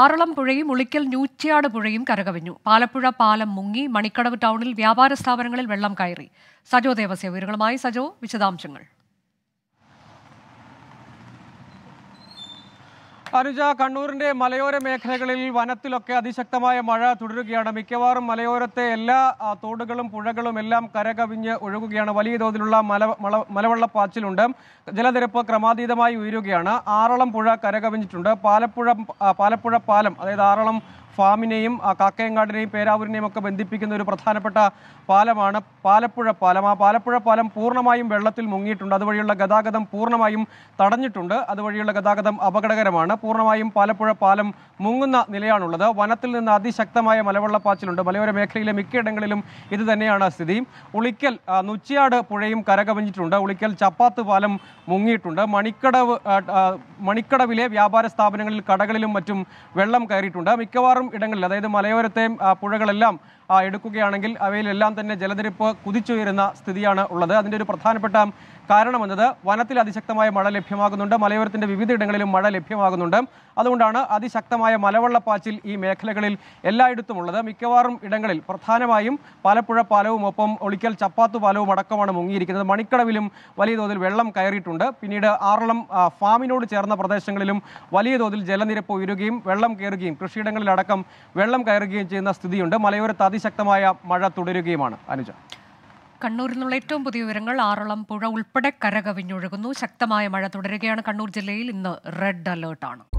ആറളം പുഴയും ഉളിക്കൽ നൂറ്റിയാട് പുഴയും കരകവിഞ്ഞു പാലപ്പുഴ പാലം മുങ്ങി മണിക്കടവ് ടൗണിൽ വ്യാപാര സ്ഥാപനങ്ങളിൽ വെള്ളം കയറി സജോ ദേവസ്യ വിവരങ്ങളുമായി സജോ വിശദാംശങ്ങൾ അനുജ കണ്ണൂരിന്റെ മലയോര മേഖലകളിൽ വനത്തിലൊക്കെ അതിശക്തമായ മഴ തുടരുകയാണ് മിക്കവാറും മലയോരത്തെ എല്ലാ തോടുകളും പുഴകളും എല്ലാം കരകവിഞ്ഞ് ഒഴുകുകയാണ് വലിയ തോതിലുള്ള മല മലവെള്ളപ്പാച്ചിലുണ്ട് ജലനിരപ്പ് ക്രമാതീതമായി ഉയരുകയാണ് ആറളം പുഴ കരകവിഞ്ഞിട്ടുണ്ട് പാലപ്പുഴ പാലപ്പുഴ പാലം അതായത് ആറളം ഫാമിനെയും ആ കാക്കയങ്കാടിനെയും പേരാവൂരിനെയും ഒക്കെ ബന്ധിപ്പിക്കുന്ന ഒരു പ്രധാനപ്പെട്ട പാലമാണ് പാലപ്പുഴ പാലം ആ പാലപ്പുഴ പാലം പൂർണ്ണമായും വെള്ളത്തിൽ മുങ്ങിയിട്ടുണ്ട് അതുവഴിയുള്ള ഗതാഗതം പൂർണ്ണമായും തടഞ്ഞിട്ടുണ്ട് അതുവഴിയുള്ള ഗതാഗതം അപകടകരമാണ് പൂർണ്ണമായും പാലപ്പുഴ പാലം മുങ്ങുന്ന നിലയാണുള്ളത് വനത്തിൽ നിന്ന് അതിശക്തമായ മലവെള്ളപ്പാച്ചിലുണ്ട് മലയോര മേഖലയിലെ മിക്കയിടങ്ങളിലും ഇത് തന്നെയാണ് സ്ഥിതി ഉളിക്കൽ നുച്ചിയാട് പുഴയും കരകവിഞ്ഞിട്ടുണ്ട് ഉളിക്കൽ ചപ്പാത്ത് പാലം മുങ്ങിയിട്ടുണ്ട് മണിക്കടവ് മണിക്കടവിലെ വ്യാപാര സ്ഥാപനങ്ങളിൽ കടകളിലും മറ്റും വെള്ളം കയറിയിട്ടുണ്ട് മിക്കവാറും ഇടങ്ങളിൽ അതായത് മലയോരത്തെയും പുഴകളെല്ലാം എടുക്കുകയാണെങ്കിൽ അവയിലെല്ലാം തന്നെ ജലനിരപ്പ് കുതിച്ചുയരുന്ന സ്ഥിതിയാണ് ഉള്ളത് അതിൻ്റെ ഒരു പ്രധാനപ്പെട്ട കാരണമെന്നത് വനത്തിൽ അതിശക്തമായ മഴ ലഭ്യമാകുന്നുണ്ട് മലയോരത്തിൻ്റെ വിവിധയിടങ്ങളിലും മഴ ലഭ്യമാകുന്നുണ്ട് അതുകൊണ്ടാണ് അതിശക്തമായ മലവെള്ളപ്പാച്ചിൽ ഈ മേഖലകളിൽ എല്ലായിടത്തും ഉള്ളത് മിക്കവാറും ഇടങ്ങളിൽ പ്രധാനമായും പാലപ്പുഴ പാലവും ഒപ്പം ഒളിക്കൽ ചപ്പാത്തു പാലവും അടക്കമാണ് മുങ്ങിയിരിക്കുന്നത് മണിക്കടവിലും വലിയ തോതിൽ വെള്ളം കയറിയിട്ടുണ്ട് പിന്നീട് ആറളം ഫാമിനോട് ചേർന്ന പ്രദേശങ്ങളിലും വലിയ തോതിൽ ജലനിരപ്പ് ഉയരുകയും വെള്ളം കയറുകയും കൃഷിയിടങ്ങളിലടക്കം വെള്ളം കയറുകയും ചെയ്യുന്ന സ്ഥിതിയുണ്ട് മലയോരത്ത് അതിശക്തമായ മഴ തുടരുകയുമാണ് അനുജ കണ്ണൂരിൽ നിന്നുള്ള ഏറ്റവും പുതിയ വിവരങ്ങൾ ആറളം പുഴ ഉൾപ്പെടെ കരകവിഞ്ഞൊഴുകുന്നു ശക്തമായ മഴ തുടരുകയാണ് കണ്ണൂർ ജില്ലയിൽ ഇന്ന് റെഡ് അലേർട്ടാണ്